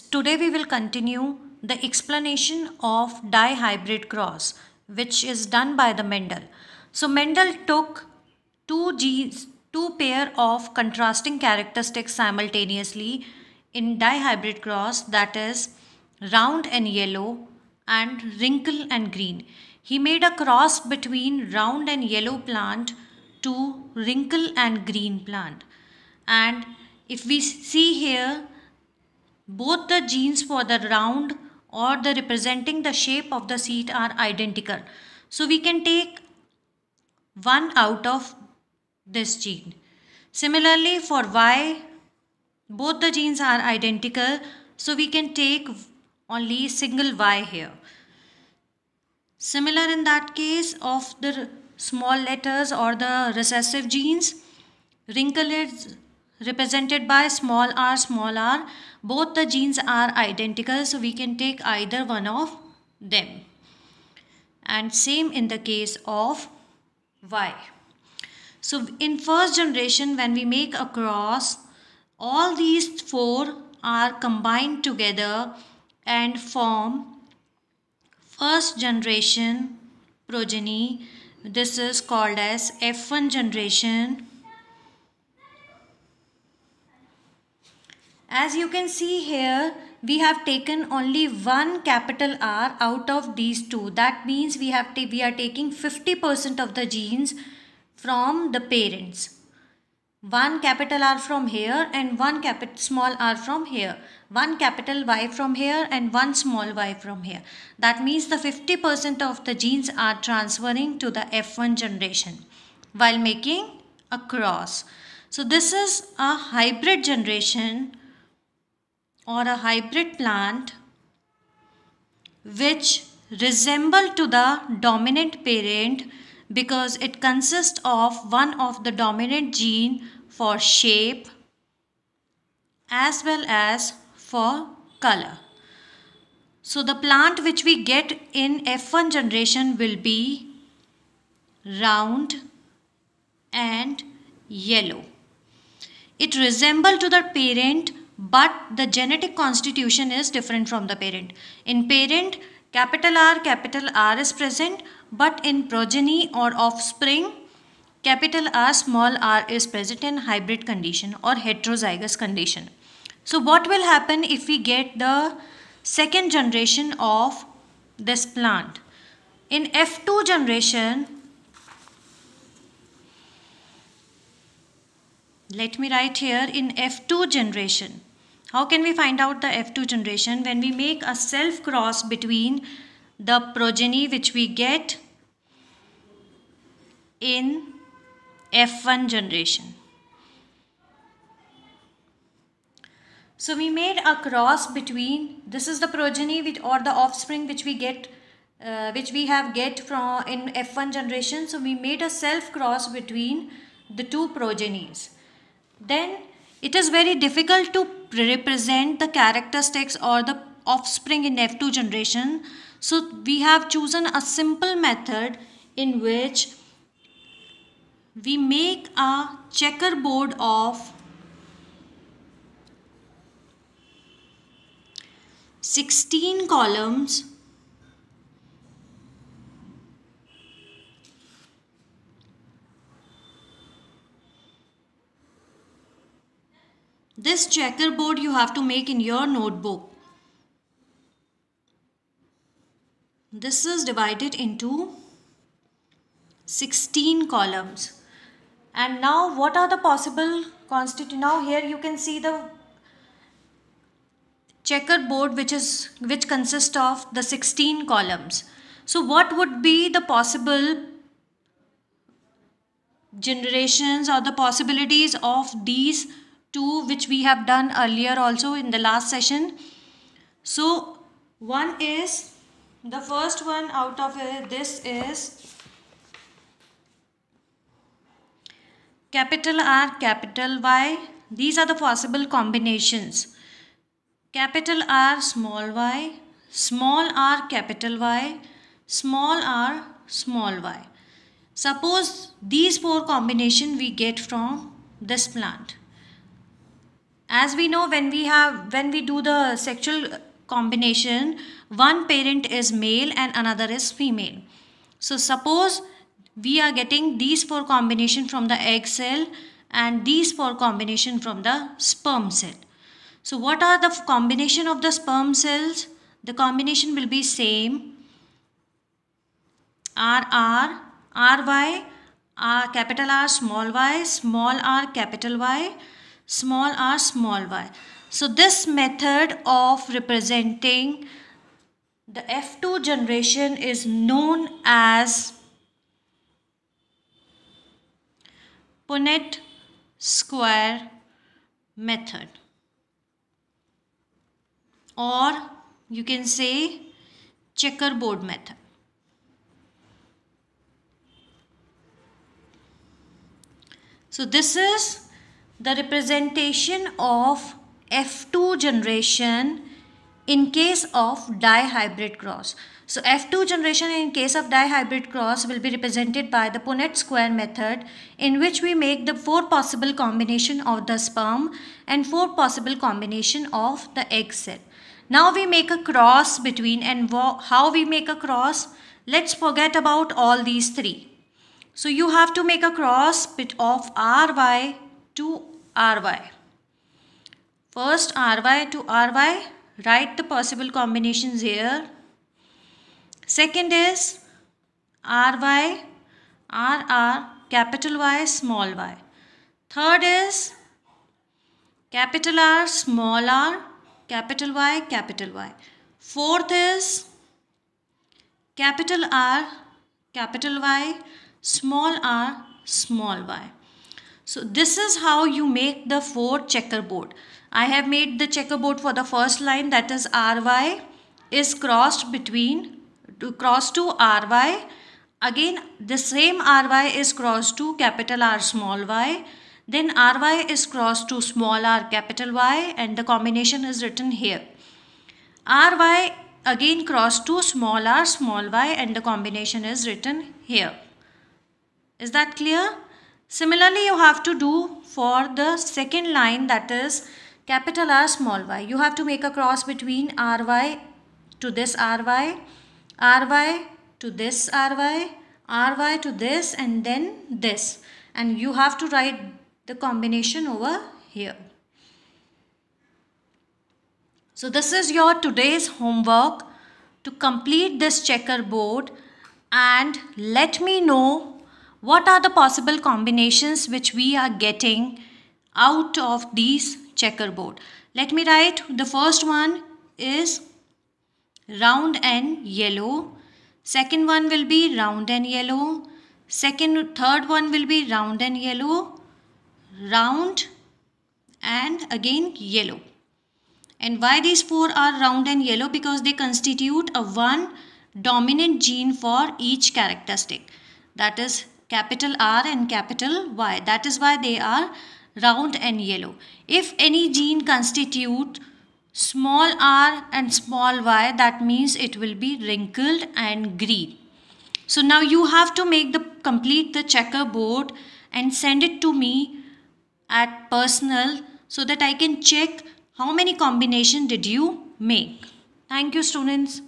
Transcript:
today we will continue the explanation of dihybrid cross which is done by the Mendel. So Mendel took two genes, two pair of contrasting characteristics simultaneously in dihybrid cross that is round and yellow and wrinkle and green. He made a cross between round and yellow plant to wrinkle and green plant and if we see here both the genes for the round or the representing the shape of the seed are identical. So we can take one out of this gene. Similarly for Y, both the genes are identical. So we can take only single Y here. Similar in that case of the small letters or the recessive genes, wrinkle is represented by small r small r both the genes are identical so we can take either one of them and same in the case of y so in first generation when we make a cross all these four are combined together and form first generation progeny this is called as f1 generation As you can see here, we have taken only one capital R out of these two. That means we, have we are taking 50% of the genes from the parents. One capital R from here and one capital small r from here. One capital Y from here and one small y from here. That means the 50% of the genes are transferring to the F1 generation while making a cross. So this is a hybrid generation or a hybrid plant which resemble to the dominant parent because it consists of one of the dominant gene for shape as well as for color. So the plant which we get in F1 generation will be round and yellow. It resemble to the parent but the genetic constitution is different from the parent. In parent, capital R, capital R is present, but in progeny or offspring, capital R, small r is present in hybrid condition or heterozygous condition. So what will happen if we get the second generation of this plant? In F2 generation, let me write here in F2 generation how can we find out the F2 generation? When we make a self cross between the progeny which we get in F1 generation. So we made a cross between this is the progeny which, or the offspring which we get uh, which we have get from in F1 generation. So we made a self cross between the two progenies. Then it is very difficult to represent the characteristics or the offspring in F2 generation. So we have chosen a simple method in which we make a checkerboard of 16 columns This checkerboard you have to make in your notebook. This is divided into 16 columns. And now what are the possible constituent? Now here you can see the checkerboard which is which consists of the 16 columns. So what would be the possible generations or the possibilities of these 2 which we have done earlier also in the last session. So one is the first one out of uh, this is capital R capital Y these are the possible combinations capital R small y small r capital Y small r small y suppose these four combination we get from this plant as we know when we have when we do the sexual combination one parent is male and another is female so suppose we are getting these four combination from the egg cell and these four combination from the sperm cell so what are the combination of the sperm cells the combination will be same rr ry r capital r small y small r capital y small r small y. So this method of representing the F2 generation is known as Punnett square method or you can say checkerboard method. So this is the representation of F2 generation in case of dihybrid cross. So F2 generation in case of dihybrid cross will be represented by the Punnett square method in which we make the four possible combination of the sperm and four possible combination of the egg cell. Now we make a cross between and how we make a cross. Let's forget about all these three. So you have to make a cross bit of ry to ry. First ry to ry, write the possible combinations here. Second is ry, rr, capital Y, small y. Third is capital R, small r, capital Y, capital Y. Fourth is capital R, capital Y, small r, small y. So this is how you make the four checkerboard. I have made the checkerboard for the first line that is Ry is crossed between to cross to Ry. Again the same Ry is crossed to capital R small y. Then Ry is crossed to small r capital Y and the combination is written here. Ry again crossed to small r small y and the combination is written here. Is that clear? Similarly, you have to do for the second line that is capital R small y. You have to make a cross between Ry to this Ry, Ry to this Ry, Ry to this and then this. And you have to write the combination over here. So this is your today's homework to complete this checkerboard and let me know what are the possible combinations which we are getting out of these checkerboard? Let me write the first one is round and yellow. Second one will be round and yellow. Second, third one will be round and yellow. Round and again yellow. And why these four are round and yellow? Because they constitute a one dominant gene for each characteristic. That is capital R and capital Y. That is why they are round and yellow. If any gene constitute small r and small y, that means it will be wrinkled and green. So now you have to make the complete the checkerboard and send it to me at personal so that I can check how many combination did you make. Thank you students.